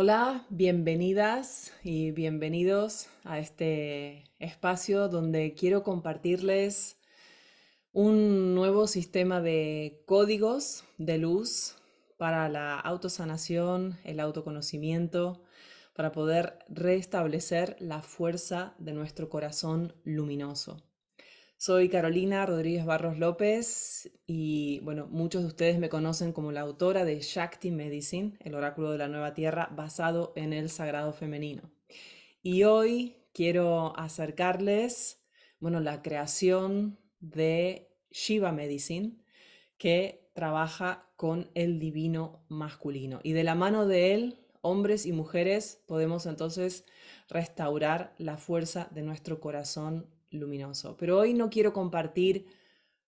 Hola, bienvenidas y bienvenidos a este espacio donde quiero compartirles un nuevo sistema de códigos de luz para la autosanación, el autoconocimiento, para poder restablecer la fuerza de nuestro corazón luminoso. Soy Carolina Rodríguez Barros López y bueno, muchos de ustedes me conocen como la autora de Shakti Medicine, el oráculo de la nueva tierra basado en el sagrado femenino. Y hoy quiero acercarles, bueno, la creación de Shiva Medicine que trabaja con el divino masculino y de la mano de él, hombres y mujeres, podemos entonces restaurar la fuerza de nuestro corazón luminoso. Pero hoy no quiero compartir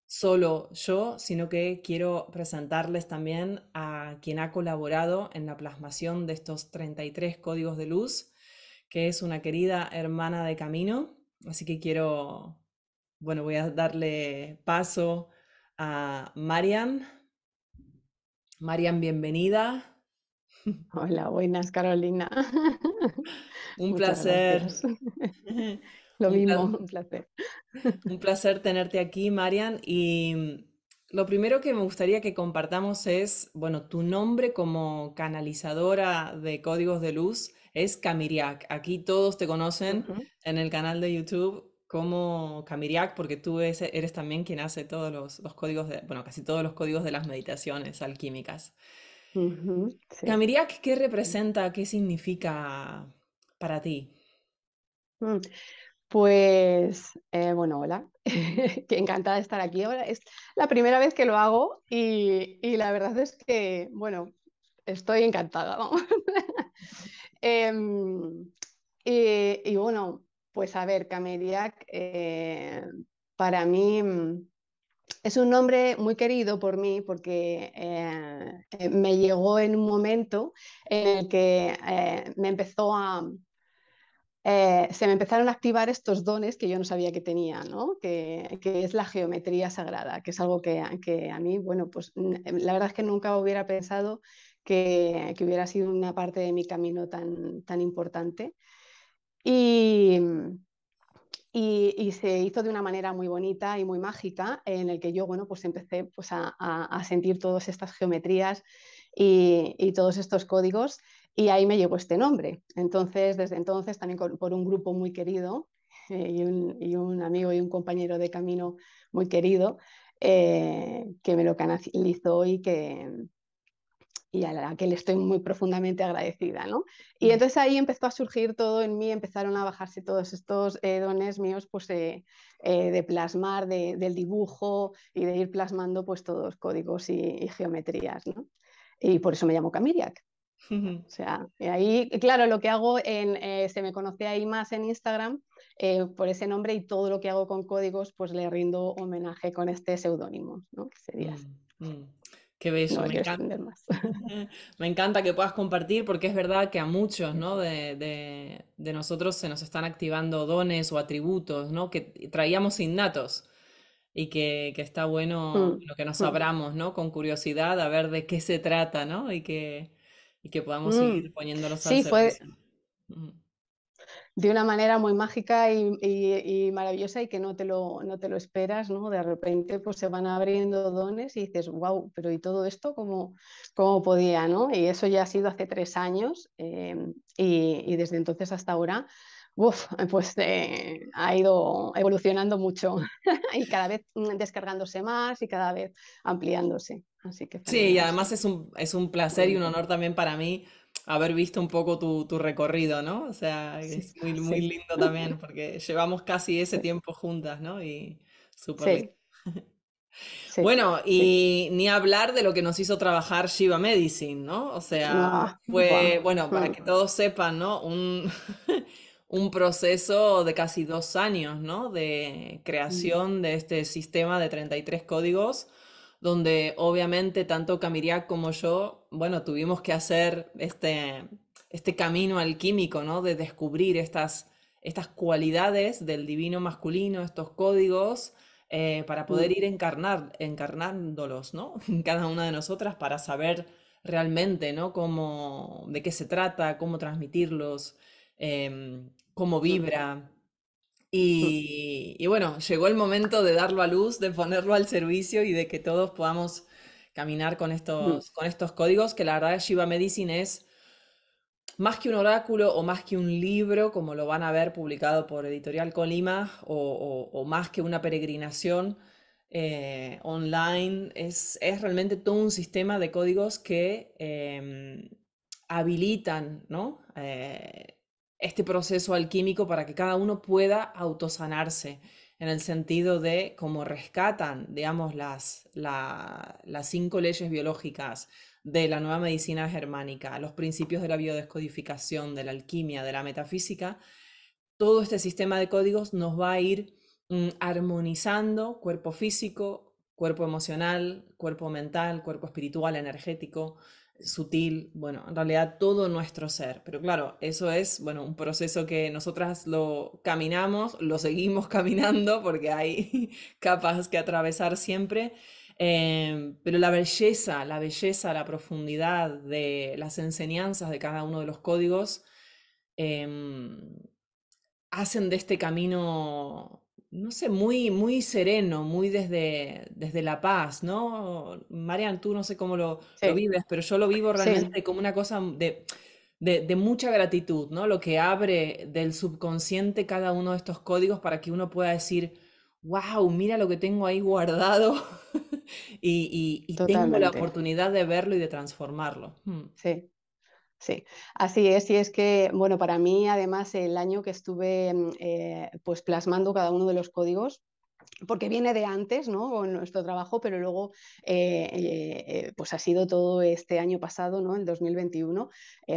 solo yo, sino que quiero presentarles también a quien ha colaborado en la plasmación de estos 33 códigos de luz, que es una querida hermana de camino. Así que quiero, bueno, voy a darle paso a Marian. Marian, bienvenida. Hola, buenas Carolina. Un placer. Lo un mismo, placer. un placer. Un placer tenerte aquí, Marian. Y mm, lo primero que me gustaría que compartamos es, bueno, tu nombre como canalizadora de códigos de luz es camiriak Aquí todos te conocen en el canal de YouTube como camiriak porque tú eres, también quien hace todos los, códigos, de, bueno, casi todos los códigos de las meditaciones alquímicas. camiriak ¿qué representa? ¿Qué significa para ti? Mm. Pues eh, bueno, hola, que encantada de estar aquí. Ahora es la primera vez que lo hago y, la verdad es que, bueno, estoy encantada. Em, eh, y, bueno, pues a ver, Cameriac eh, para mí mm, es un nombre muy querido por mí porque me llegó en un momento en el que me empezó a eh, se me empezaron a activar estos dones que yo no sabía que tenía, ¿no? que, es la geometría sagrada, que es algo que, a mí, bueno, pues em, la verdad es que nunca hubiera pensado que, hubiera sido una parte de mi camino tan, tan importante. Y, y, se hizo de una manera muy bonita y muy mágica, en el que yo, bueno, pues empecé pues, a, sentir todas estas geometrías y todos estos códigos y ahí me llegó este nombre. Entonces, desde entonces, también por un grupo muy querido eh, y, un, amigo y un compañero de camino muy querido, eh, que me lo canalizó y que, y a la que le estoy muy profundamente agradecida. Y mm. entonces ahí empezó a surgir todo en mí, empezaron a bajarse todos estos dones míos pues, de eh, plasmar, del dibujo y de ir plasmando pues, todos códigos y, geometrías. Y por eso me llamo Camiriac. O sea, y ahí, claro, lo que hago en, eh, se me conoce ahí más en Instagram eh, por ese nombre y todo lo que hago con códigos, pues le rindo homenaje con este seudónimo, ¿no? Que mm, mm. Qué beso, me, encanta. que puedas compartir porque es verdad que a muchos ¿no? de, de, nosotros se nos están activando dones o atributos ¿no? que traíamos sin datos y que, que está bueno mm, lo que nos abramos ¿no? con curiosidad a ver de qué se trata ¿no? y que, y que podamos mm. seguir poniéndolos al sí, servicio. De una manera muy mágica y, maravillosa y que no te lo, no te lo esperas, ¿no? De repente pues se van abriendo dones y dices, wow, pero ¿y todo esto cómo, cómo podía, ¿no? Y eso ya ha sido hace tres años eh, y, desde entonces hasta ahora pues eh, ha ido evolucionando mucho y cada vez mm, descargándose más y cada vez ampliándose sí, y además es un, placer y un honor también para mí haber visto un poco tu, recorrido, ¿no? O sea, es muy, lindo también porque llevamos casi ese tiempo juntas, ¿no? Y súper bueno, y ni hablar de lo que nos hizo trabajar Shiva Medicine, ¿no? O sea, ah, fue, bueno, para que todos sepan, ¿no? Un, un, proceso de casi dos años, ¿no? De creación de este sistema de 33 códigos donde obviamente tanto Camiriac como yo, bueno, tuvimos que hacer este, este camino alquímico, ¿no? De descubrir estas, estas cualidades del divino masculino, estos códigos, eh, para poder mm. ir encarnar, encarnándolos, ¿no? En cada una de nosotras para saber realmente, ¿no? Cómo, de qué se trata, cómo transmitirlos, em, cómo vibra. Mm. Y, bueno, llegó el momento de darlo a luz, de ponerlo al servicio y de que todos podamos caminar con mm. estos, con estos códigos, que la verdad Shiva Medicine es más que un oráculo o más que un libro, como lo van a ver publicado por Editorial Colima, o, más que una peregrinación eh, online, es, realmente todo un sistema de códigos que em, habilitan ¿no? Eh, este proceso alquímico para que cada uno pueda autosanarse, en el sentido de cómo rescatan, digamos, las, las cinco leyes biológicas de la nueva medicina germánica, los principios de la biodescodificación, de la alquimia, de la metafísica, todo este sistema de códigos nos va a ir mm, armonizando cuerpo físico, cuerpo emocional, cuerpo mental, cuerpo espiritual, energético, sutil, bueno, en realidad todo nuestro ser. Pero claro, eso es, bueno, un proceso que nosotras lo caminamos, lo seguimos caminando porque hay capas que atravesar siempre. Eh, pero la belleza, la belleza, la profundidad de las enseñanzas de cada uno de los códigos eh, hacen de este camino no sé, muy, muy sereno, muy desde, desde la paz, ¿no? Marian, tú no sé cómo lo, vives, pero yo lo vivo realmente como una cosa de, de, mucha gratitud, ¿no? Lo que abre del subconsciente cada uno de estos códigos para que uno pueda decir, wow, mira lo que tengo ahí guardado y, tengo la oportunidad de verlo y de transformarlo. Hmm. Sí, Sí, así es, y es que, bueno, para mí además el año que estuve mm, eh, pues plasmando cada uno de los códigos, porque viene de antes, ¿no? Con nuestro trabajo, pero luego, eh, eh, pues ha sido todo este año pasado, ¿no? El 2021,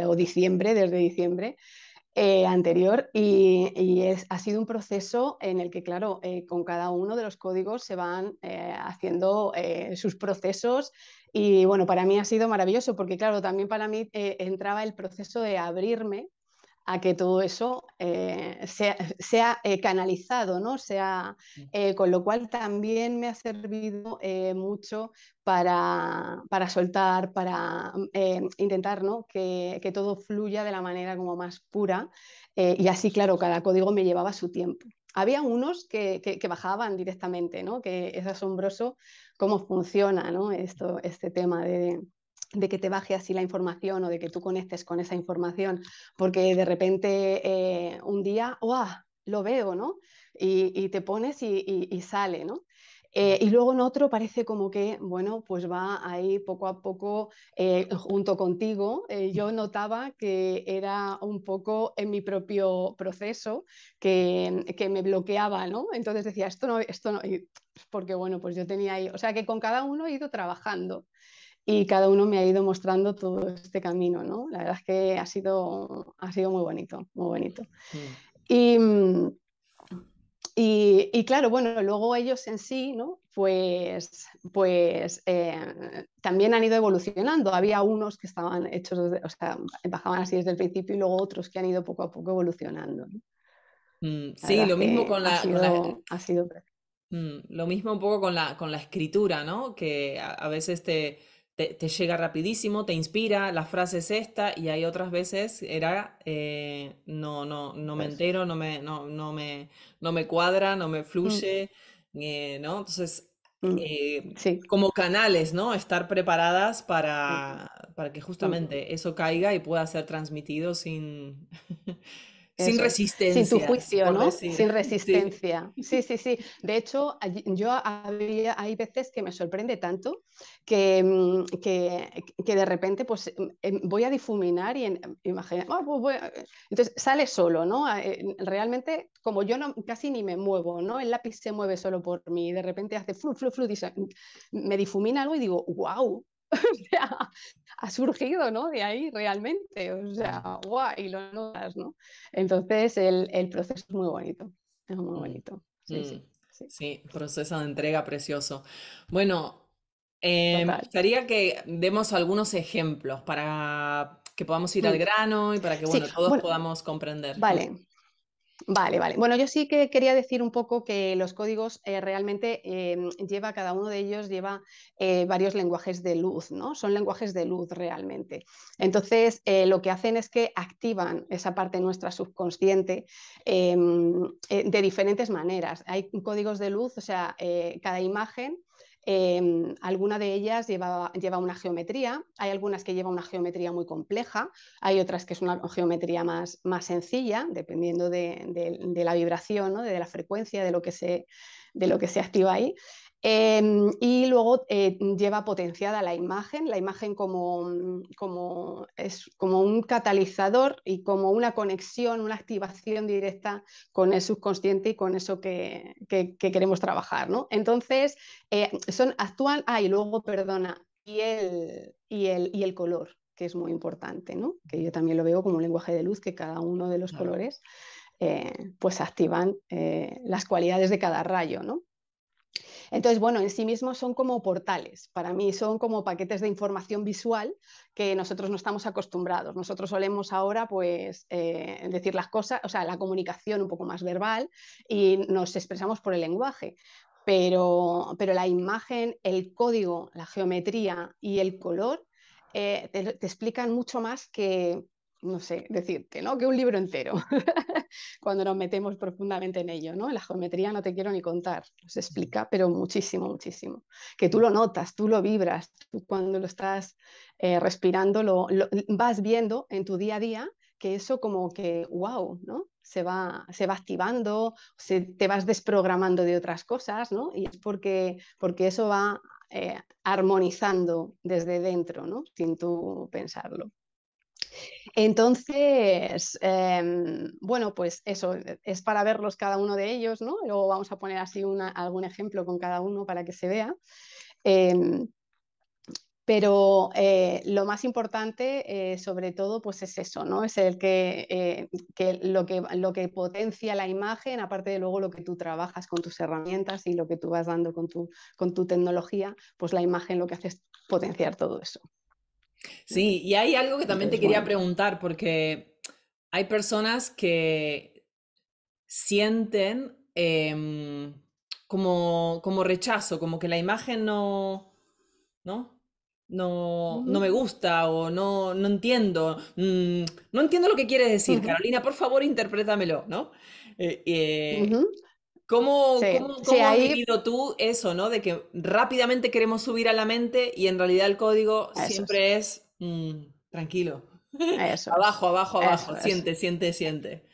o diciembre, desde diciembre. anterior y, es, ha sido un proceso en el que, claro, con cada uno de los códigos se van haciendo sus procesos y bueno, para mí ha sido maravilloso porque, claro, también para mí eh, entraba el proceso de abrirme a que todo eso eh, sea, eh, canalizado, ¿no? Sea, mm. con lo cual también me ha servido mucho para, soltar, para mm, intentar ¿no? que, que, todo fluya de la manera como más pura. y así, claro, cada código me llevaba su tiempo había unos que, bajaban directamente, ¿no? Que es asombroso cómo funciona, ¿no? Esto, este tema de, que te baje así la información o de que tú conectes con esa información, porque de repente eh, un día, ¡guau! Lo veo, ¿no? Y, te pones y, y sale, ¿no? Eh, y luego en otro parece como que, bueno, pues va ahí poco a poco eh, junto contigo. Eh, yo notaba que era un poco en mi propio proceso que, me bloqueaba, ¿no? Entonces decía, esto no, esto no, porque bueno, pues yo tenía ahí, o sea que con cada uno he ido trabajando y cada uno me ha ido mostrando todo este camino, ¿no? La verdad es que ha sido, ha sido muy bonito, muy bonito. Mm. Y mm, y, claro, bueno, luego ellos en sí, ¿no? Pues, pues eh, también han ido evolucionando. Había unos que estaban hechos, o sea, bajaban así desde el principio y luego otros que han ido poco a poco evolucionando. Mm, sí, lo mismo con la, ha sido, mm, lo mismo un poco con la, con la escritura, ¿no? Que a, a veces te te, llega rapidísimo, te inspira, la frase es esta, y hay otras veces era eh, no, no, no me entero, no me, no, me, no me cuadra, no me mm. fluye, eh, ¿no? Entonces, mm. eh, como canales, ¿no? Estar preparadas para, mm. para que justamente eso caiga y pueda ser transmitido sin, Sin resistencia. Sin tu juicio, ¿no? Sin resistencia. Sí. sí, sí, De hecho, yo había, hay veces que me sorprende tanto que, mm, de repente pues, em, em, voy a difuminar y imagina, ah, entonces sale solo, ¿no? Ah, eh, realmente, como yo casi ni me muevo, ¿no? El lápiz se mueve solo por mí y de repente hace flu, flu, flu, me difumina algo y digo, wow, o sea, ha surgido, ¿no? De ahí realmente, o sea, guau y lo notas, ¿no? Entonces el, proceso es muy bonito, es muy mm, bonito. Mm, sí, sí, sí. proceso de entrega precioso. Bueno, eh, gustaría que demos algunos ejemplos para que podamos ir al mm. grano y para que bueno, todos podamos comprender. Vale, Vale, vale. Bueno, yo sí que quería decir un poco que los códigos eh, realmente em, lleva, cada uno de ellos lleva eh, varios lenguajes de luz, ¿no? Son lenguajes de luz realmente. Entonces, eh, lo que hacen es que activan esa parte nuestra subconsciente em, de diferentes maneras. Hay códigos de luz, o sea, cada imagen eh, alguna de ellas lleva, una geometría, hay algunas que llevan una geometría muy compleja, hay otras que es una geometría más, sencilla, dependiendo de, la vibración, ¿no? de la frecuencia, de lo que se activa ahí. Em, y luego eh, lleva potenciada la imagen, la imagen como, mm, como, es como un catalizador y como una conexión, una activación directa con el subconsciente y con eso que, que, queremos trabajar. ¿no? Entonces, eh, son, actual ah, y luego, perdona, y el, y el, color, que es muy importante, ¿no? que yo también lo veo como un lenguaje de luz, que cada uno de los colores eh, pues activan las cualidades de cada rayo. ¿no? Entonces, bueno, en sí mismos son como portales, para mí son como paquetes de información visual que nosotros no estamos acostumbrados. Nosotros solemos ahora, pues, eh, decir las cosas, o sea, la comunicación un poco más verbal y nos expresamos por el lenguaje. Pero, la imagen, el código, la geometría y el color eh, te, explican mucho más que, no sé, decirte, ¿no? Que un libro entero, cuando nos metemos profundamente en ello, ¿no? La geometría no te quiero ni contar, nos explica, pero muchísimo, muchísimo. Que tú lo notas, tú lo vibras, tú cuando lo estás eh, respirando, lo, vas viendo en tu día a día que eso como que, wow, ¿no? Se va, se va activando, se, te vas desprogramando de otras cosas, ¿no? Y es porque, porque eso va eh, armonizando desde dentro, ¿no? Sin tú pensarlo. Entonces, em, bueno, pues eso, e, es para verlos cada uno de ellos, ¿no? Luego vamos a poner así algún ejemplo con cada uno para que se vea. Em, pero eh, lo más importante, eh, sobre todo, pues es eso, ¿no? Es el eh, que, lo que potencia la imagen, aparte de luego lo que tú trabajas con tus herramientas y lo que tú vas dando con tu, con tu tecnología, pues la imagen lo que hace es potenciar todo eso. Sí, y hay algo que también te quería preguntar, porque hay personas que sienten em, como, como rechazo, como que la imagen no, ¿no? No, no me gusta o no, no entiendo. Mm, no entiendo lo que quieres decir, Carolina, por favor, interprétamelo, ¿no? Eh, eh, ¿Cómo, cómo, cómo has vivido tú eso, ¿no? De que rápidamente queremos subir a la mente y en realidad el código siempre es, mm, tranquilo. abajo, abajo, abajo. siente, siente, siente.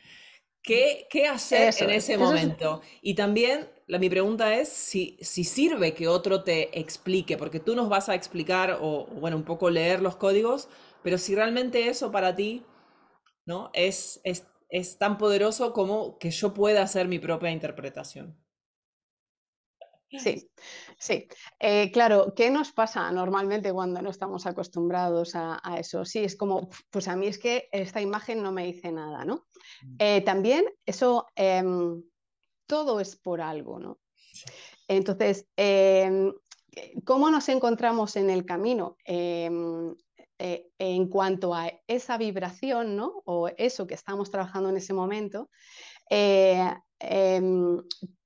¿Qué, qué hacer en ese momento? Y también la, mi pregunta es si, si sirve que otro te explique, porque tú nos vas a explicar o, bueno, un poco leer los códigos, pero si realmente eso para ti, ¿no? Es, es es tan poderoso como que yo pueda hacer mi propia interpretación. Sí, sí. Eh, claro, ¿qué nos pasa normalmente cuando no estamos acostumbrados a, eso? Sí, es como, pues a mí es que esta imagen no me dice nada, ¿no? Mm. Eh, también eso, em, todo es por algo, ¿no? Entonces, em, ¿cómo nos encontramos en el camino? Em, eh, en cuanto a esa vibración, ¿no? O eso que estamos trabajando en ese momento, eh, em,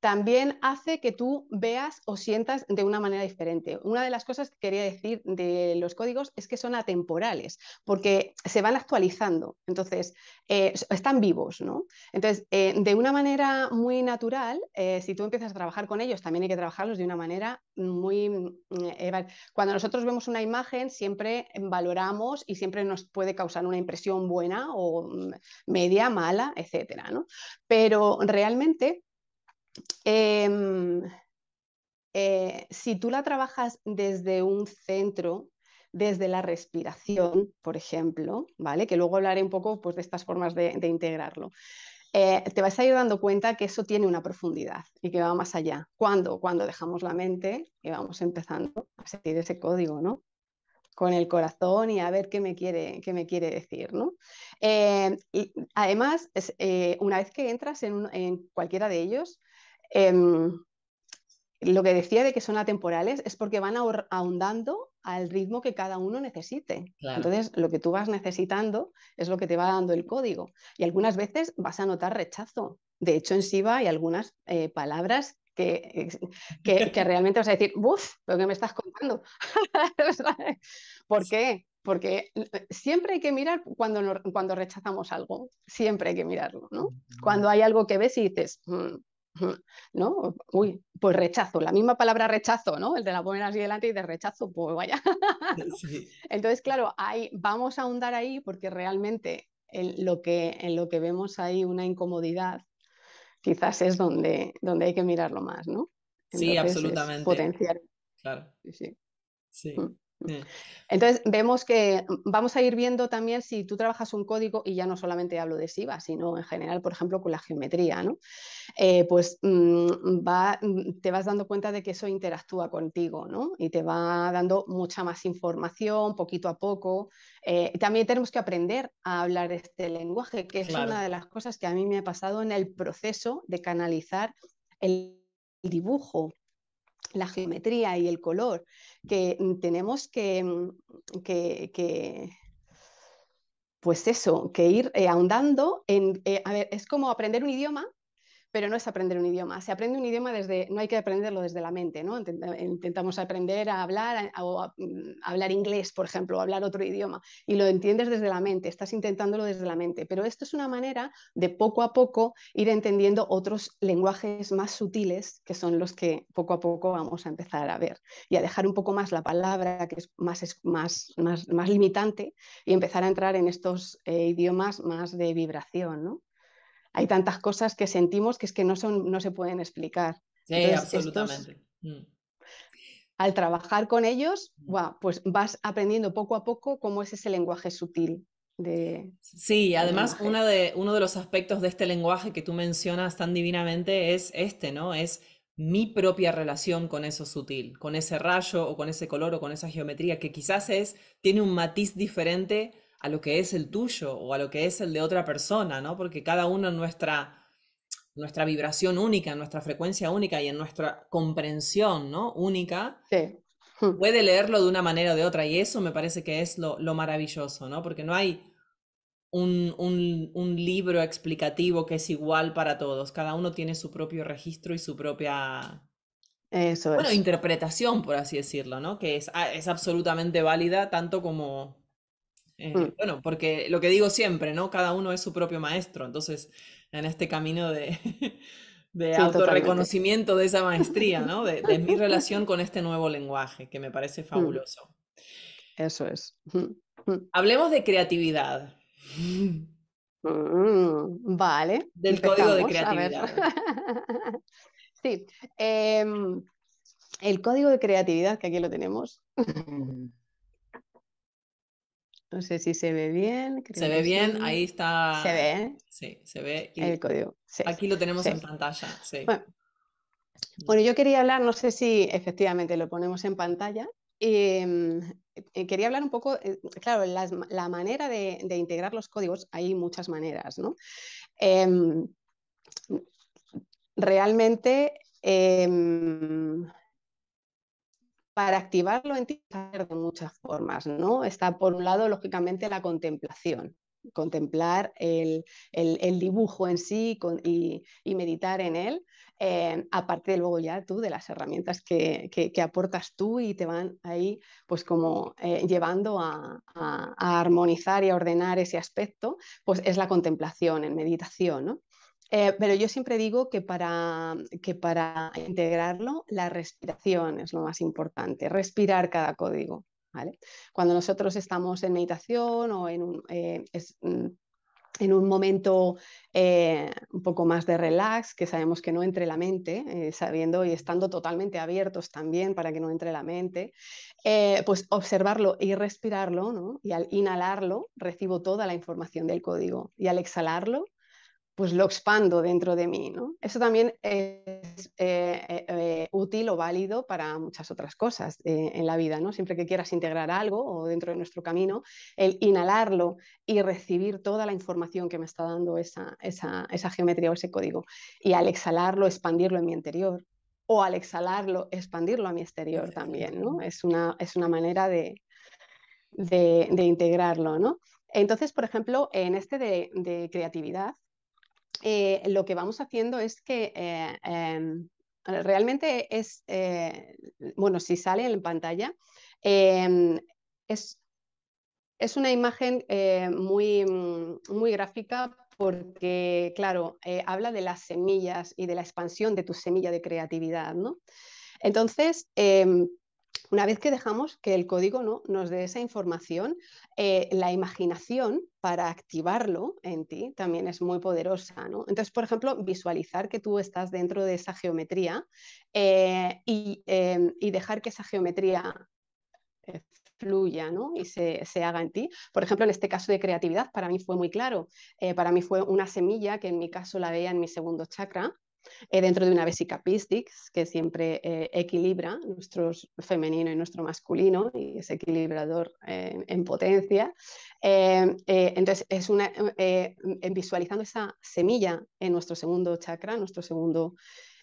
también hace que tú veas o sientas de una manera diferente. Una de las cosas que quería decir de los códigos es que son atemporales, porque se van actualizando, entonces eh, están vivos, ¿no? Entonces, eh, de una manera muy natural, eh, si tú empiezas a trabajar con ellos, también hay que trabajarlos de una manera muy... Mm, cuando nosotros vemos una imagen, siempre valoramos y siempre nos puede causar una impresión buena o mm, media, mala, etcétera, ¿no? Pero realmente Em, eh, si tú la trabajas desde un centro, desde la respiración, por ejemplo, ¿vale? Que luego hablaré un poco pues, de estas formas de, integrarlo. Eh, te vas a ir dando cuenta que eso tiene una profundidad y que va más allá. ¿Cuándo? Cuando dejamos la mente y vamos empezando a sentir ese código, Con el corazón y a ver qué me quiere, me quiere decir, eh, y además, una vez que entras en cualquiera de ellos, Em, lo que decía de que son atemporales es porque van ahondando al ritmo que cada uno necesite. Entonces, lo que tú vas necesitando es lo que te va dando el código. Y algunas veces vas a notar rechazo. De hecho, en SIVA hay algunas eh, palabras que, eh, que, realmente vas a decir, uff, pero que me estás contando. ¿Por qué? Porque eh, siempre hay que mirar cuando, cuando rechazamos algo, siempre hay que mirarlo, mm, Cuando mm. hay algo que ves y dices, mm, ¿no? Uy, pues rechazo, la misma palabra rechazo, ¿no? El de la poner así delante y de rechazo, pues vaya. Entonces, claro, ahí vamos a ahondar ahí porque realmente en lo que, en lo que vemos ahí una incomodidad, quizás es donde, donde hay que mirarlo más, ¿no? sí, absolutamente. Potenciar. Claro. Sí. sí. Mm. Entonces, vemos que vamos a ir viendo también si tú trabajas un código, y ya no solamente hablo de SIVA, sino en general, por ejemplo, con la geometría, ¿no? Eh, pues mm, mm, te vas dando cuenta de que eso interactúa contigo, ¿no? Y te va dando mucha más información poquito a poco. Eh, también tenemos que aprender a hablar este lenguaje, que es una de las cosas que a mí me ha pasado en el proceso de canalizar el dibujo la geometría y el color, que mm, tenemos mm, que, que, pues eso, que ir eh, ahondando en, eh, a ver, es como aprender un idioma pero no es aprender un idioma. Se aprende un idioma desde, no hay que aprenderlo desde la mente, ¿no? Intentamos aprender a hablar, o mm, hablar inglés, por ejemplo, o hablar otro idioma, y lo entiendes desde la mente, estás intentándolo desde la mente, pero esto es una manera de poco a poco ir entendiendo otros lenguajes más sutiles, que son los que poco a poco vamos a empezar a ver, y a dejar un poco más la palabra, que es más, más, más, limitante, y empezar a entrar en estos eh, idiomas más de vibración, ¿no? hay tantas cosas que sentimos que es que no, son, no se pueden explicar. Sí, absolutamente. Mm. al trabajar con ellos, mm. pues vas aprendiendo poco a poco cómo es ese lenguaje sutil. De, sí, además de, uno de los aspectos de este lenguaje que tú mencionas tan divinamente es este, ¿no? Es mi propia relación con eso sutil, con ese rayo o con ese color o con esa geometría que quizás es, tiene un matiz diferente a lo que es el tuyo o a lo que es el de otra persona, ¿no? Porque cada uno en nuestra, nuestra vibración única, en nuestra frecuencia única y en nuestra comprensión, ¿no? Única, sí. Hmm. puede leerlo de una manera o de otra. Y eso me parece que es lo, maravilloso, ¿no? Porque no hay un, un, libro explicativo que es igual para todos. Cada uno tiene su propio registro y su propia... Eso es. Bueno, interpretación, por así decirlo, ¿no? Que es, ah, es absolutamente válida tanto como eh, mm. Bueno, porque lo que digo siempre, ¿no? Cada uno es su propio maestro, entonces en este camino de, de autorreconocimiento de esa maestría, ¿no? De, mi relación con este nuevo lenguaje, que me parece mm. fabuloso. Eso es. Mm, Hablemos de creatividad. vale. Del código de creatividad. sí. Em, el código de creatividad, que aquí lo tenemos. No sé si se ve bien. se ve bien, ahí está. Se ve. Sí, se ve. el código. aquí lo tenemos en pantalla. Bueno. Mm. bueno. yo quería hablar, no sé si efectivamente lo ponemos en pantalla. Em, eh, quería hablar un poco, eh, claro, la, manera de, de, integrar los códigos, hay muchas maneras, ¿no? Em, realmente em, para activarlo en ti de muchas formas, ¿no? Está por un lado, lógicamente, la contemplación, contemplar el, dibujo en sí y, meditar en él, eh, aparte de luego ya tú de las herramientas que, aportas tú y te van ahí pues como eh, llevando a, a, armonizar y a ordenar ese aspecto, pues es la contemplación en meditación, ¿no? Eh, pero yo siempre digo que para, integrarlo, la respiración es lo más importante, respirar cada código. Cuando nosotros estamos en meditación o en un, eh, mm, momento eh, un poco más de relax, que sabemos que no entre la mente, sabiendo y estando totalmente abiertos también para que no entre la mente, pues observarlo y respirarlo, ¿no? y al inhalarlo recibo toda la información del código, y al exhalarlo pues lo expando dentro de mí. ¿no? Eso también es eh, eh, útil o válido para muchas otras cosas eh, en la vida. ¿no? Siempre que quieras integrar algo o dentro de nuestro camino, el inhalarlo y recibir toda la información que me está dando esa, geometría o ese código. Y al exhalarlo, expandirlo en mi interior. O al exhalarlo, expandirlo a mi exterior también. Es, una, es una manera de, integrarlo. Entonces, por ejemplo, en este de creatividad, eh, lo que vamos haciendo es que eh, em, realmente es, eh, bueno, si sale en pantalla, em, es, es, una imagen muy, muy gráfica porque, claro, habla de las semillas y de la expansión de tu semilla de creatividad, ¿no? Entonces, em, una vez que dejamos que el código ¿no? nos dé esa información, eh, la imaginación para activarlo en ti también es muy poderosa. ¿no? Entonces, por ejemplo, visualizar que tú estás dentro de esa geometría eh, em, y, dejar que esa geometría eh, fluya y se, haga en ti. Por ejemplo, en este caso de creatividad, para mí fue muy claro. para mí fue una semilla que en mi caso la veía en mi segundo chakra eh, dentro de una vesica pistis que siempre eh, equilibra nuestro femenino y nuestro masculino y es equilibrador eh, en potencia. entonces, es una, visualizando esa semilla en nuestro segundo chakra, nuestro segundo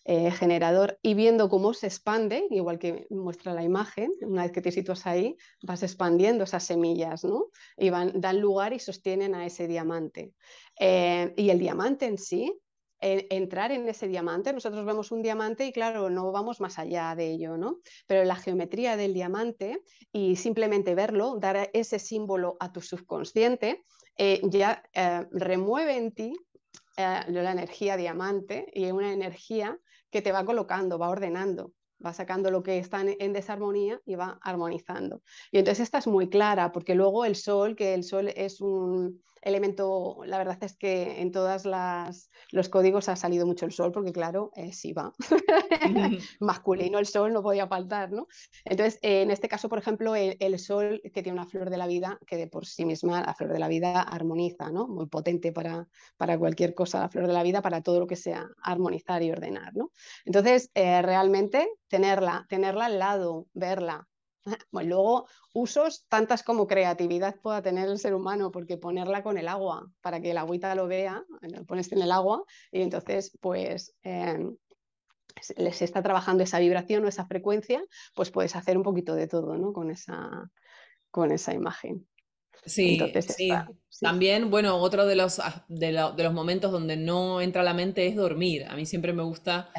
generador y viendo cómo se expande, igual que muestra la imagen, una vez que te sitúas ahí, vas expandiendo esas semillas ¿no? y dan lugar y sostienen a ese diamante. y el diamante en sí entrar en ese diamante. Nosotros vemos un diamante y claro, no vamos más allá de ello, ¿no? Pero la geometría del diamante y simplemente verlo, dar ese símbolo a tu subconsciente, eh, ya eh, remueve en ti eh, la energía diamante y una energía que te va colocando, va ordenando va sacando lo que está en, desarmonía y va armonizando. Y entonces esta es muy clara, porque luego el sol, que el sol es un, elemento, la verdad es que en todos los códigos ha salido mucho el sol, porque claro, eh, si va. Masculino el sol no podía faltar, ¿no? Entonces, eh, en este caso, por ejemplo, el, sol que tiene una flor de la vida, que de por sí misma la flor de la vida armoniza, ¿no? Muy potente para, para cualquier cosa, la flor de la vida, para todo lo que sea armonizar y ordenar, ¿no? Entonces, eh, realmente tenerla, tenerla al lado, verla, pues luego, usos tantas como creatividad pueda tener el ser humano, porque ponerla con el agua, para que el agüita lo vea, lo pones en el agua y entonces, pues, eh, les está trabajando esa vibración o esa frecuencia, pues puedes hacer un poquito de todo, ¿no? Con esa, con esa imagen. Sí, sí. También, bueno, otro de los, ah, de, de, los momentos donde no entra la mente es dormir. A mí siempre me gusta...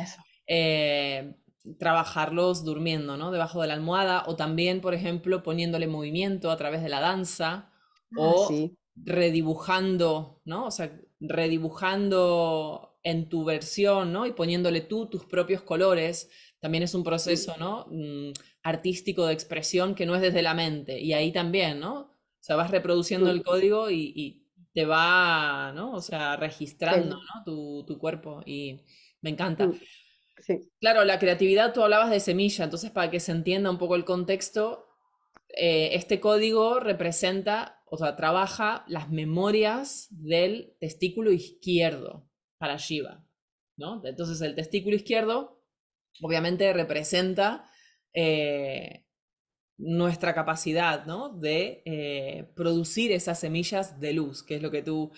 Eh, trabajarlos durmiendo, ¿no? Debajo de la almohada o también, por ejemplo, poniéndole movimiento a través de la danza ah, o redibujando, ¿no? O sea, redibujando en tu versión, ¿no? Y poniéndole tú tus propios colores. También es un proceso, ¿no? Mm, artístico de expresión que no es desde la mente. Y ahí también, ¿no? O vas reproduciendo el código y, te va, ¿no? O sea, registrando, Tu, tu cuerpo. Y me encanta. Claro, la creatividad, tú hablabas de semilla, entonces para que se entienda un poco el contexto, eh, este código representa, o sea, trabaja las memorias del testículo izquierdo para Shiva, ¿no? Entonces el testículo izquierdo obviamente representa eh, nuestra capacidad de eh, producir esas semillas de luz, que es lo que tú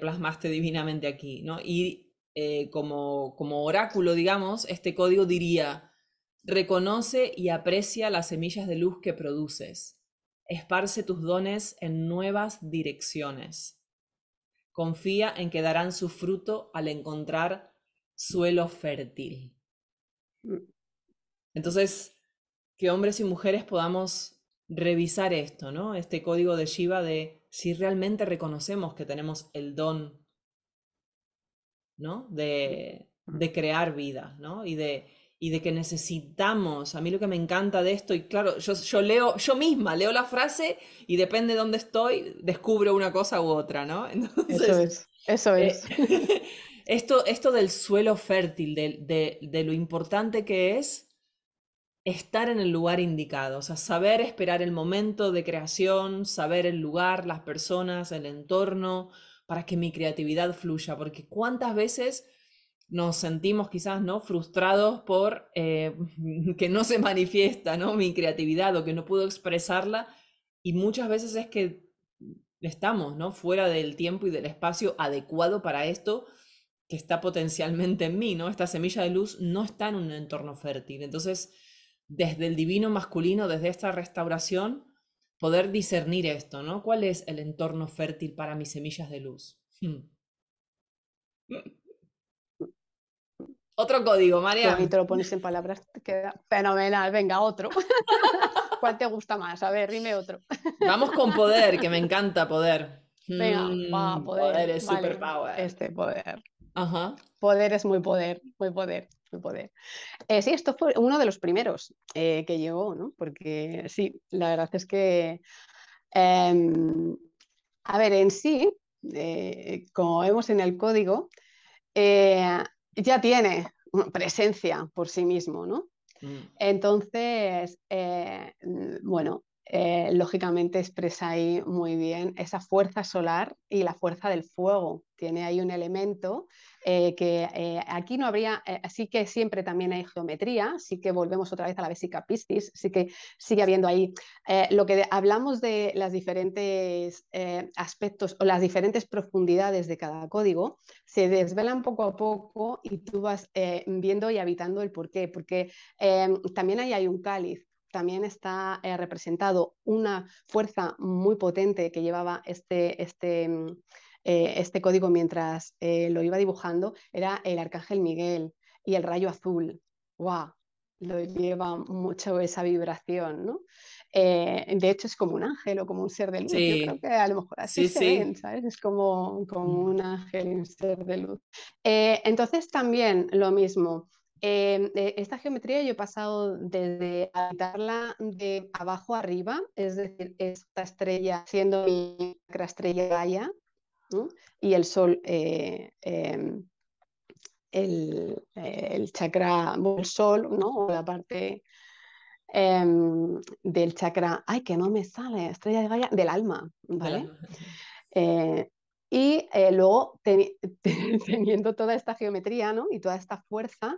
plasmaste divinamente aquí. ¿no? Y eh, como, como oráculo, digamos, este código diría, reconoce y aprecia las semillas de luz que produces, esparce tus dones en nuevas direcciones, confía en que darán su fruto al encontrar suelo fértil. Mm. Entonces, que hombres y mujeres podamos revisar esto, ¿no? Este código de Shiva de si realmente reconocemos que tenemos el don Mm. De, crear vida, ¿no? Y de, y de que necesitamos, a mí lo que me encanta de esto, y claro, yo, yo leo, yo misma leo la frase y depende de dónde estoy, descubro una cosa u otra, ¿no? eso es, eso eh, es. esto, esto del suelo fértil, de lo importante que es estar en el lugar indicado, o sea, saber esperar el momento de creación, saber el lugar, las personas, el entorno, para que mi creatividad fluya, porque cuántas veces nos sentimos quizás no frustrados por eh, que no se manifiesta no mi creatividad o que no puedo expresarla y muchas veces es que estamos no fuera del tiempo y del espacio adecuado para esto que está potencialmente en mí no esta semilla de luz no está en un entorno fértil entonces desde el divino masculino desde esta restauración poder discernir esto, ¿no? ¿Cuál es el entorno fértil para mis semillas de luz? Hmm. Otro código, María. Y te lo pones en palabras, queda fenomenal. Venga, otro. ¿Cuál te gusta más? A ver, dime otro. Vamos con poder, que me encanta poder. Venga, va, hmm, poder. Poder es superpower. Este poder. Ajá. Poder es muy poder, muy poder poder. Eh, sí, esto fue uno de los primeros eh, que llegó, ¿no? Porque sí, la verdad es que, em, a ver, en sí, eh, como vemos en el código, ya tiene presencia por sí mismo, ¿no? Mm. Entonces, bueno, eh, lógicamente expresa ahí muy bien esa fuerza solar y la fuerza del fuego. Tiene ahí un elemento eh, que eh, aquí no habría, así que siempre también hay geometría, así que volvemos otra vez a la vesica piscis, así que sigue habiendo ahí lo que hablamos de las diferentes aspectos o las diferentes profundidades de cada código, se desvelan poco a poco y tú vas viendo y habitando el porqué, porque también ahí hay un cáliz también está eh, representado una fuerza muy potente que llevaba este, este, mm, eh, este código mientras eh, lo iba dibujando, era el arcángel Miguel y el rayo azul. ¡Wow! Lo lleva mucho esa vibración, ¿no? de hecho, es como un ángel o como un ser de luz. Yo creo que a lo mejor así se sí. ven, ¿sabes? Es como, como mm. un ángel y un ser de luz. entonces, también lo mismo. Em, eh, esta geometría yo he pasado desde habitarla de abajo arriba, es decir, esta estrella siendo mi estrella Gaia y el sol, eh, em, eh, el, chakra, el sol, o la parte em, del chakra, ay, que no me sale, estrella de Gaia, del alma, ¿vale? y luego teniendo toda esta geometría y toda esta fuerza,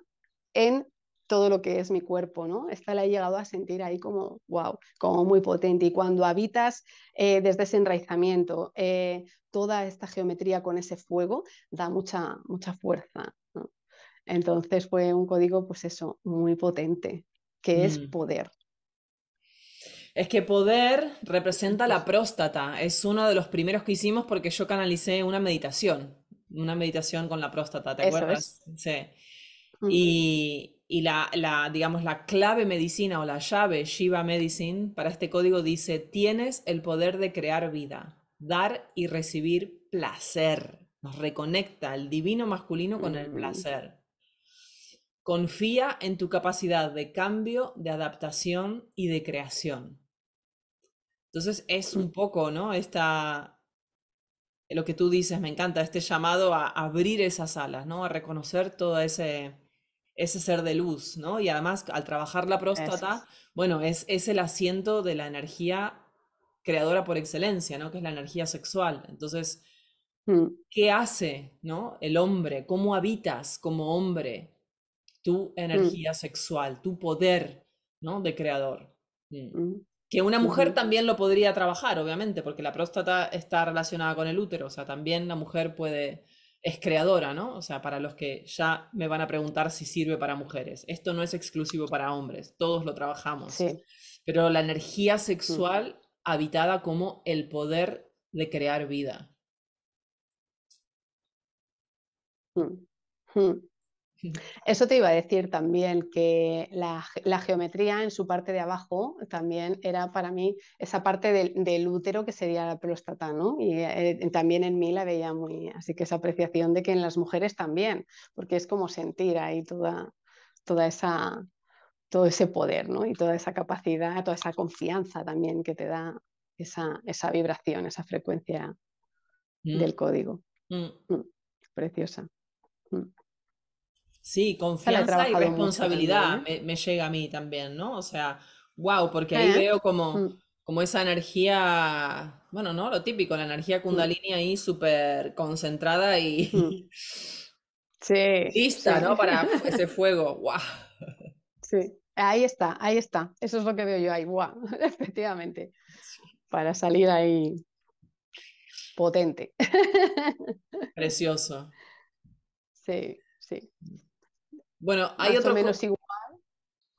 en todo lo que es mi cuerpo, ¿no? Esta la he llegado a sentir ahí como, wow, como muy potente. Y cuando habitas eh, desde ese enraizamiento, eh, toda esta geometría con ese fuego da mucha, mucha fuerza, Entonces fue un código, pues eso, muy potente, que es mm. poder. Es que poder representa la próstata. Es uno de los primeros que hicimos porque yo canalicé una meditación, una meditación con la próstata, ¿te acuerdas? Sí. Mm. Y, la, digamos, la clave medicina o la llave Shiva Medicine para este código dice, tienes el poder de crear vida, dar y recibir placer. Nos reconecta el divino masculino con el mm. placer. Confía en tu capacidad de cambio, de adaptación y de creación. Entonces es un poco, ¿no? Esta, lo que tú dices, me encanta este llamado a abrir esas alas, ¿no? A reconocer todo ese, ese ser de luz, ¿no? Y además, al trabajar la próstata, bueno, es, el asiento de la energía creadora por excelencia, ¿no? Que es la energía sexual. Entonces, mm. ¿qué hace, ¿no? El hombre, cómo habitas como hombre tu mm. energía sexual, tu poder, ¿no? De creador. Mm. Que una mujer también lo podría trabajar, obviamente, porque la próstata está relacionada con el útero, o sea, también la mujer puede es creadora, ¿no? O sea, para los que ya me van a preguntar si sirve para mujeres. Esto no es exclusivo para hombres, todos lo trabajamos. Pero la energía sexual habitada como el poder de crear vida. Mm. Mm. Eso te iba a decir también, que la, geometría en su parte de abajo también era para mí esa parte del, útero que sería la próstata, ¿no? Y eh, eh, también en mí la veía muy, así que esa apreciación de que en las mujeres también, porque es como sentir ahí toda, toda esa, todo ese poder, ¿no? Y toda esa capacidad, toda esa confianza también que te da esa, esa vibración, esa frecuencia mm. del código. Mm. Mm, preciosa. Sí, confianza y responsabilidad ¿eh? me, llega a mí también, ¿no? O sea, wow, porque ahí eh, veo como, mm. como esa energía, bueno, ¿no? Lo típico, la energía mm. kundalini ahí súper concentrada y mm. sí, lista, ¿no? Para ese fuego, wow. Sí, ahí está, ahí está. Eso es lo que veo yo ahí, wow, efectivamente. Para salir ahí potente. Precioso. Sí, sí. Bueno, hay otro. menos igual.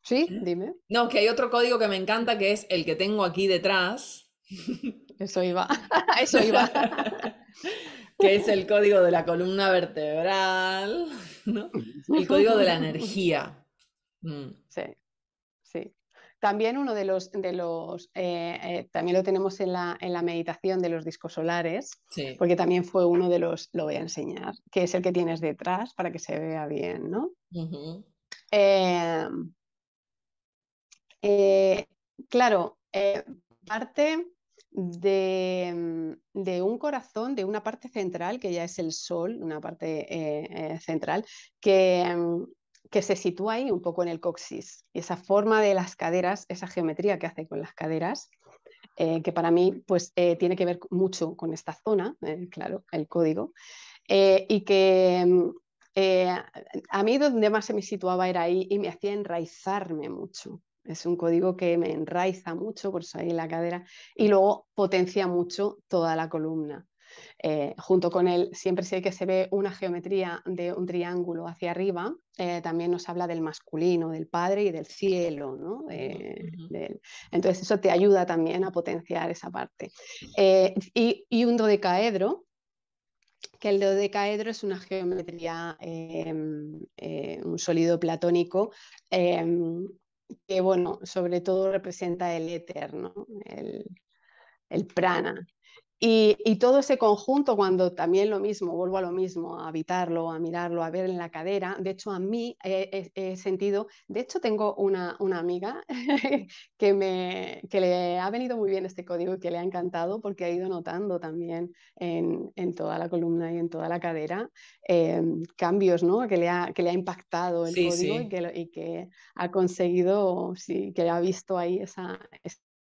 Sí, ¿Mm? dime. No, que hay otro código que me encanta que es el que tengo aquí detrás. Eso iba, eso iba. que es el código de la columna vertebral, ¿no? El código de la energía. Mm. Sí. También uno de los, de los eh, eh, también lo tenemos en la, en la, meditación de los discos solares, porque también fue uno de los, lo voy a enseñar, que es el que tienes detrás para que se vea bien, ¿no? Eh, claro, parte de, de, un corazón, de una parte central, que ya es el sol, una parte central, que que se sitúa ahí un poco en el coxis. Y esa forma de las caderas, esa geometría que hace con las caderas, eh, que para mí pues, eh, tiene que ver mucho con esta zona, eh, claro, el código, y que mm, a mí donde más se me situaba era ahí y me hacía enraizarme mucho. Es un código que me enraiza mucho, por eso ahí la cadera, y luego potencia mucho toda la columna. Eh, junto con él, siempre sé que se ve una geometría de un triángulo hacia arriba, eh, también nos habla del masculino, del padre y del cielo, eh, entonces eso te ayuda también a potenciar esa parte. Y, un dodecaedro, que el dodecaedro es una geometría, em, un sólido platónico em, que bueno, sobre todo representa el eterno, el, el prana, y, todo ese conjunto, cuando también lo mismo, vuelvo a lo mismo, a habitarlo, a mirarlo, a ver en la cadera, de hecho a mí he, sentido, de hecho tengo una, amiga que, me, que le ha venido muy bien este código y que le ha encantado porque ha ido notando también en, toda la columna y en toda la cadera eh, cambios ¿no? que, le ha, que le ha impactado el código Y, que, y, que, ha conseguido, sí, que ha visto ahí esa,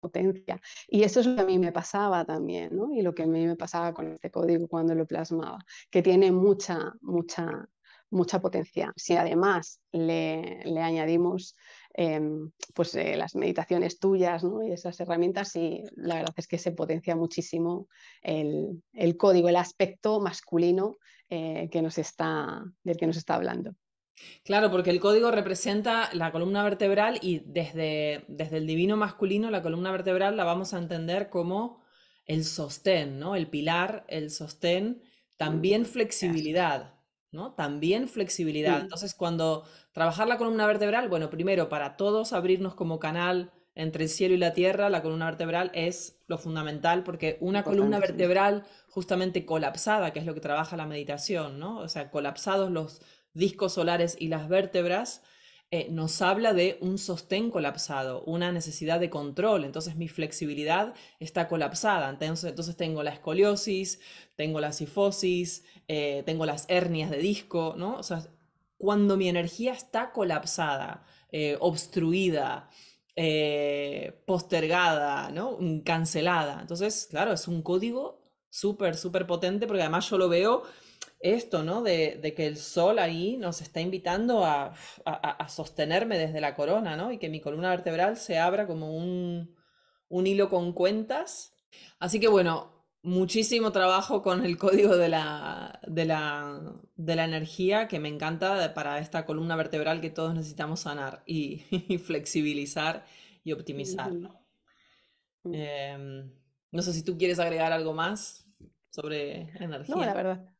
potencia. Y eso es lo que a mí me pasaba también, Y lo que a mí me pasaba con este código cuando lo plasmaba, que tiene mucha, mucha, mucha potencia. Si además le, añadimos em, pues, eh, las meditaciones tuyas y esas herramientas, y la verdad es que se potencia muchísimo el, el código, el aspecto masculino eh, que nos está, del que nos está hablando. Claro, porque el código representa la columna vertebral y desde, el divino masculino la columna vertebral la vamos a entender como el sostén, ¿no? El pilar, el sostén, también mm, flexibilidad, ¿no? También flexibilidad. Entonces, cuando trabajar la columna vertebral, bueno, primero, para todos abrirnos como canal entre el cielo y la tierra, la columna vertebral es lo fundamental, porque una columna vertebral justamente colapsada, que es lo que trabaja la meditación, ¿no? O sea, colapsados los discos solares y las vértebras, eh, nos habla de un sostén colapsado, una necesidad de control. Entonces mi flexibilidad está colapsada. Entonces, tengo la escoliosis, tengo la sifosis, eh, tengo las hernias de disco, ¿no? cuando mi energía está colapsada, eh, obstruida, postergada, ¿no? Cancelada. Entonces, claro, es un código súper, súper potente porque además yo lo veo esto, ¿no? De, que el sol ahí nos está invitando a, sostenerme desde la corona, ¿no? Y que mi columna vertebral se abra como un, hilo con cuentas. Así que bueno, muchísimo trabajo con el código de la, energía que me encanta para esta columna vertebral que todos necesitamos sanar y, flexibilizar y optimizar. ¿no? Em, mm. no sé si tú quieres agregar algo más sobre energía. No, la verdad.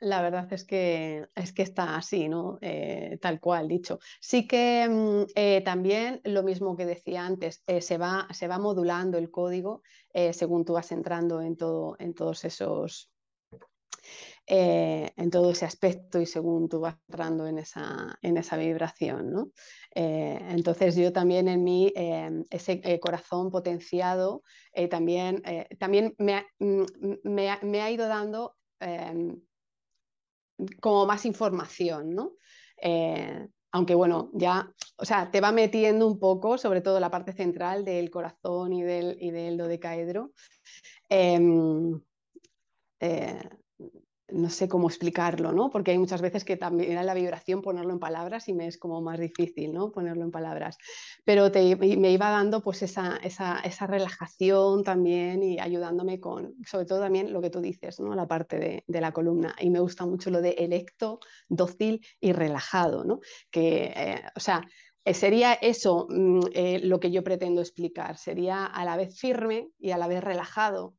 La verdad es que, es que está así, ¿no? Eh, tal cual dicho. Sí que mm, eh, también lo mismo que decía antes, eh, se, va, se, va, modulando el código según tú vas entrando en, todo, en todos esos en todo ese aspecto y según tú vas entrando en esa, en esa vibración. ¿no? entonces yo también en mí, em, ese corazón potenciado, también, también mm, me, ha, me ha ido dando em, como más información, ¿no? Eh, aunque bueno, ya, o sea, te va metiendo un poco, sobre todo la parte central del corazón y del, y del dodecaedro. Em, eh, no sé cómo explicarlo, ¿no? Porque hay muchas veces que también era la vibración ponerlo en palabras y me es como más difícil, ¿no? Ponerlo en palabras. Pero me iba dando pues esa, relajación también y ayudándome con, sobre todo también lo que tú dices, ¿no? La parte de, la columna. Y me gusta mucho lo de electo, dócil y relajado, ¿no? Que, eh, o sea, eh, sería eso mm, eh, lo que yo pretendo explicar. Sería a la vez firme y a la vez relajado,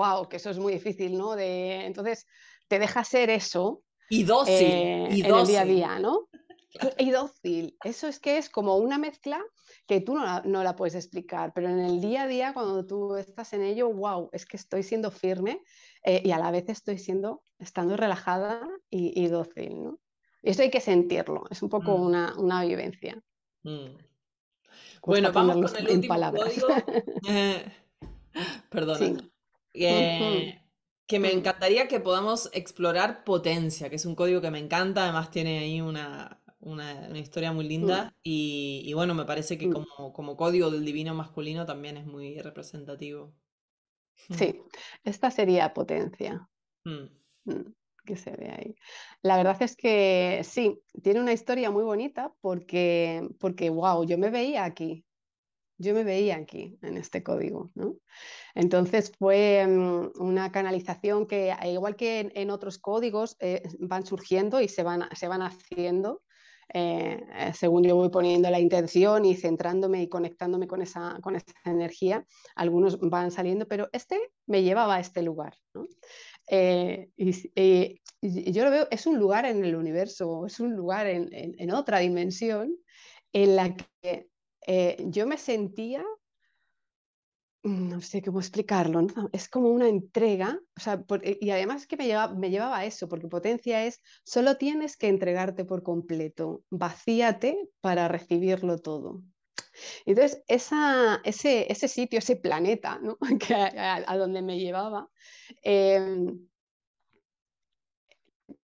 wow, que eso es muy difícil, ¿no? De, entonces, te deja ser eso. Y dócil, eh, y dócil. a día, ¿no? Y dócil. Eso es que es como una mezcla que tú no la, puedes explicar, pero en el día a día, cuando tú estás en ello, wow, es que estoy siendo firme eh, y a la vez estoy siendo, estando relajada y, dócil, ¿no? Y eso hay que sentirlo, es un poco mm. una, vivencia. Mm. Bueno, vamos con el último palabras. código. Que me encantaría que podamos explorar potencia, que es un código que me encanta, además tiene ahí una, historia muy mm. linda y, bueno, me parece que mm. como, como, código del divino masculino también es muy representativo. Mm. Sí, esta sería potencia. Que se ve ahí. La verdad es que sí, tiene una historia muy bonita porque, porque, wow, yo me veía aquí, yo me veía aquí, en este código. Entonces fue mm, una canalización que, igual que en, otros códigos, eh, van surgiendo y se van, se van haciendo. Eh, eh, según yo voy poniendo la intención y centrándome y conectándome con esa, con esa energía, algunos van saliendo, pero este me llevaba a este lugar. y, yo lo veo, es un lugar en el universo, es un lugar en otra dimensión en la que eh, yo me sentía, no sé cómo explicarlo, es como una entrega, y además que me, me llevaba a eso, porque potencia es, solo tienes que entregarte por completo, vacíate para recibirlo todo. Entonces, esa, ese, sitio, ese planeta a, donde me llevaba, em,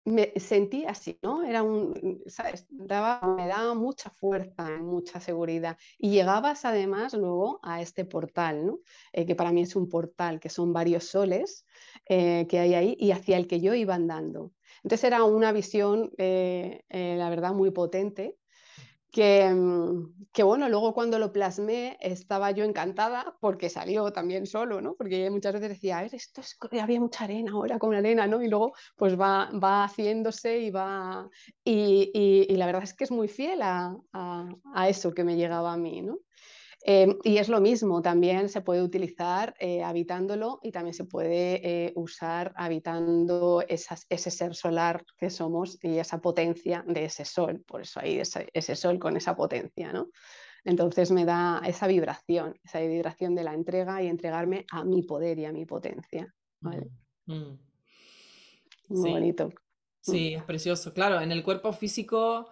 me sentí así, ¿no? Era un, me daba mucha fuerza, mucha seguridad. Y llegabas además luego a este portal, eh, que para mí es un portal, que son varios soles eh, que hay ahí y hacia el que yo iba andando. Entonces era una visión, eh, la verdad, muy potente que, mm, que, bueno, luego cuando lo plasmé estaba yo encantada porque salió también solo, ¿no? Porque muchas veces decía, esto es, había mucha arena ahora con arena, ¿no? Y luego pues va, va haciéndose y va... Y, la verdad es que es muy fiel a, a, eso que me llegaba a mí, ¿no? Em, y es lo mismo, también se puede utilizar eh, habitándolo y también se puede eh, usar habitando ese ser solar que somos y esa potencia de ese sol. Por eso hay ese, sol con esa potencia, ¿no? Entonces me da esa vibración, esa vibración de la entrega y entregarme a mi poder y a mi potencia. Mm, mm. Muy bonito. Sí, es precioso. Claro, en el cuerpo físico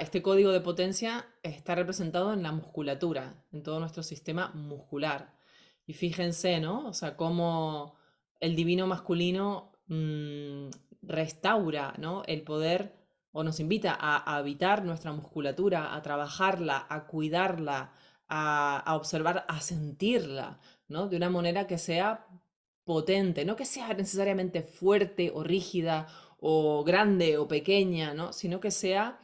este código de potencia está representado en la musculatura, en todo nuestro sistema muscular. Y fíjense, ¿no? O sea, cómo el divino masculino mm, restaura, ¿no? El poder o nos invita a, habitar nuestra musculatura, a trabajarla, a cuidarla, a, a observar, a sentirla, ¿no? De una manera que sea potente, no que sea necesariamente fuerte o rígida o grande o pequeña, ¿no? Sino que sea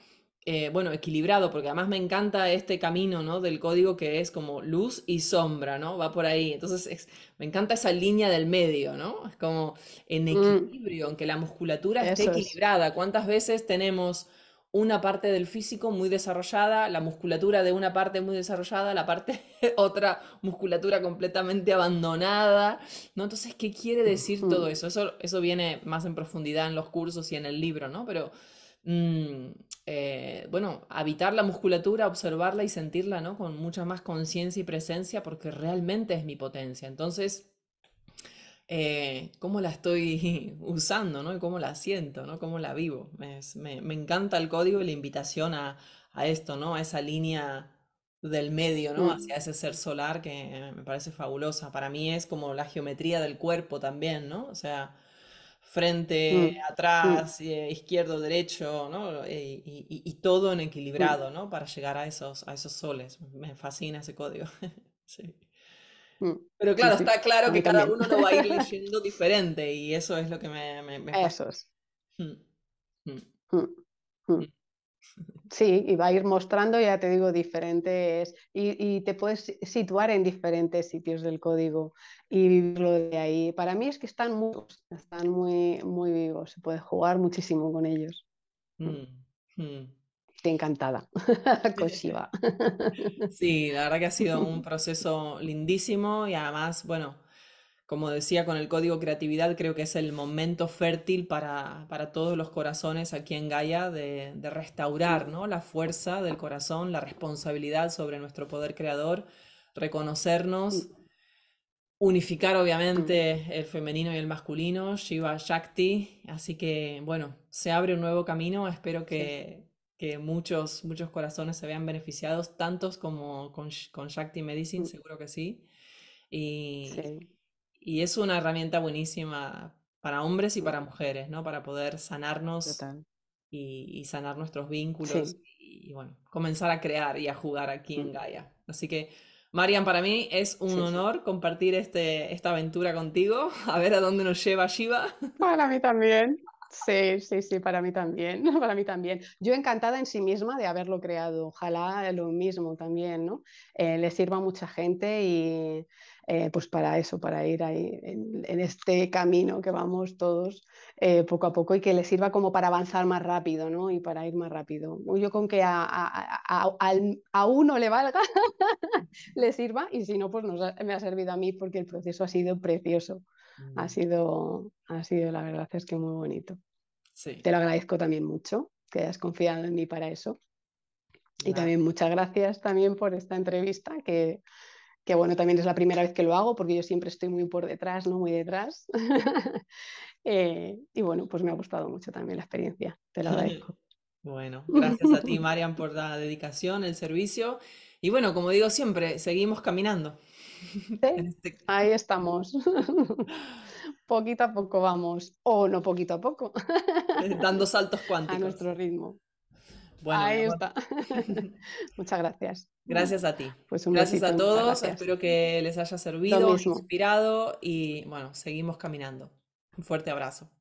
eh, bueno, equilibrado, porque además me encanta este camino, ¿no? Del código que es como luz y sombra, ¿no? Va por ahí. Entonces, me encanta esa línea del medio, ¿no? Es como en mm. equilibrio, en que la musculatura esté equilibrada. ¿Cuántas veces tenemos una parte del físico muy desarrollada, la musculatura de una parte muy desarrollada, la parte otra musculatura completamente abandonada, ¿no? Entonces, ¿qué quiere decir todo mm. eso? eso? Eso viene más en profundidad en los cursos y en el libro, ¿no? Pero mm, eh, bueno, habitar la musculatura, observarla y sentirla, ¿no? Con mucha más conciencia y presencia porque realmente es mi potencia. Entonces, eh, ¿cómo la estoy usando, ¿no? Y cómo la siento, ¿no? ¿Cómo la vivo? me, encanta el código y la invitación a, a, esto, ¿no? A esa línea del medio, ¿no? Mm. Hacia ese ser solar que eh, me parece fabulosa. Para mí es como la geometría del cuerpo también, ¿no? O sea, frente, mm, mm. atrás, eh, izquierdo, derecho, ¿no? Eh, y, todo en equilibrado, mm. ¿no? Para llegar a esos, a esos soles. Me fascina ese código. Pero claro, está claro que cada uno lo va a ir leyendo diferente y eso es lo que me... me, Sí, y va a ir mostrando, ya te digo, diferentes, y, te puedes situar en diferentes sitios del código y vivirlo de ahí. Para mí es que están muy, están muy, muy vivos, se puede jugar muchísimo con ellos. Mm, mm. Te encantada Sí, la verdad que ha sido un proceso lindísimo y además, bueno, como decía, con el código creatividad, creo que es el momento fértil para, todos los corazones aquí en Gaia de, restaurar la fuerza del corazón, la responsabilidad sobre nuestro poder creador, reconocernos, unificar obviamente mm. el femenino y el masculino, Shiva Shakti. Así que, bueno, se abre un nuevo camino. Espero que, muchos, muchos corazones se vean beneficiados, tantos como con, Shakti Medicine, mm. seguro que sí. sí y es una herramienta buenísima para hombres y para mujeres, ¿no? Para poder sanarnos y, sanar nuestros vínculos y, bueno, comenzar a crear y a jugar aquí en Gaia. Así que, Marian, para mí es un honor compartir este, esta aventura contigo, a ver a dónde nos lleva Shiva. Para mí también. Sí, sí, sí, para mí también, para mí también. Yo encantada en sí misma de haberlo creado, ojalá lo mismo también, ¿no? Eh, le sirva a mucha gente y eh, pues para eso, para ir ahí en, este camino que vamos todos eh, poco a poco y que le sirva como para avanzar más rápido, ¿no? Y para ir más rápido. Yo con que a, uno le valga, le sirva y si no, pues me ha servido a mí porque el proceso ha sido precioso ha, sido, ha sido, la verdad es que muy bonito. Te lo agradezco también mucho que hayas confiado en mí para eso. Y también muchas gracias también por esta entrevista, que, que, bueno, también es la primera vez que lo hago porque yo siempre estoy muy por detrás, no muy detrás. Eh, y bueno, pues me ha gustado mucho también la experiencia, te lo agradezco. Bueno, gracias a ti, Marian, por la dedicación, el servicio. Y bueno, como digo siempre, seguimos caminando. Este ahí estamos. poquito a poco vamos, o no poquito a poco. Eh, dando saltos cuánticos. A nuestro ritmo. Bueno, Ahí está. muchas gracias. Gracias a ti. Pues gracias a todos. Espero que les haya servido, inspirado y bueno, seguimos caminando. Un fuerte abrazo.